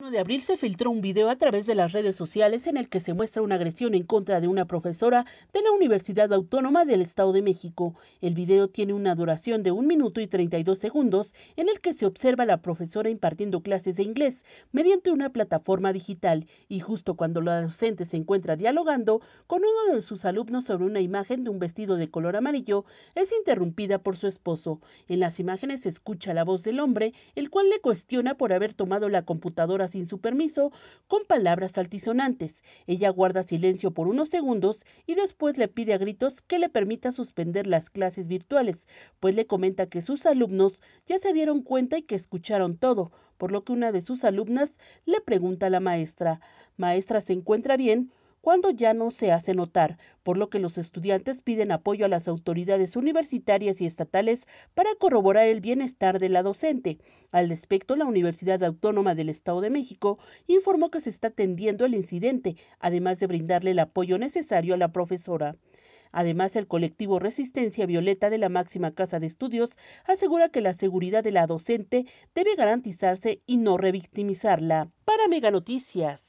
1 de abril se filtró un video a través de las redes sociales en el que se muestra una agresión en contra de una profesora de la Universidad Autónoma del Estado de México. El video tiene una duración de 1 minuto y 32 segundos en el que se observa a la profesora impartiendo clases de inglés mediante una plataforma digital y justo cuando la docente se encuentra dialogando con uno de sus alumnos sobre una imagen de un vestido de color amarillo, es interrumpida por su esposo. En las imágenes se escucha la voz del hombre, el cual le cuestiona por haber tomado la computadora sin su permiso con palabras altisonantes. Ella guarda silencio por unos segundos y después le pide a gritos que le permita suspender las clases virtuales, pues le comenta que sus alumnos ya se dieron cuenta y que escucharon todo, por lo que una de sus alumnas le pregunta a la maestra, ¿Maestra se encuentra bien? cuando ya no se hace notar, por lo que los estudiantes piden apoyo a las autoridades universitarias y estatales para corroborar el bienestar de la docente. Al respecto, la Universidad Autónoma del Estado de México informó que se está atendiendo el incidente, además de brindarle el apoyo necesario a la profesora. Además, el colectivo Resistencia Violeta de la máxima casa de estudios asegura que la seguridad de la docente debe garantizarse y no revictimizarla. Para Mega Noticias.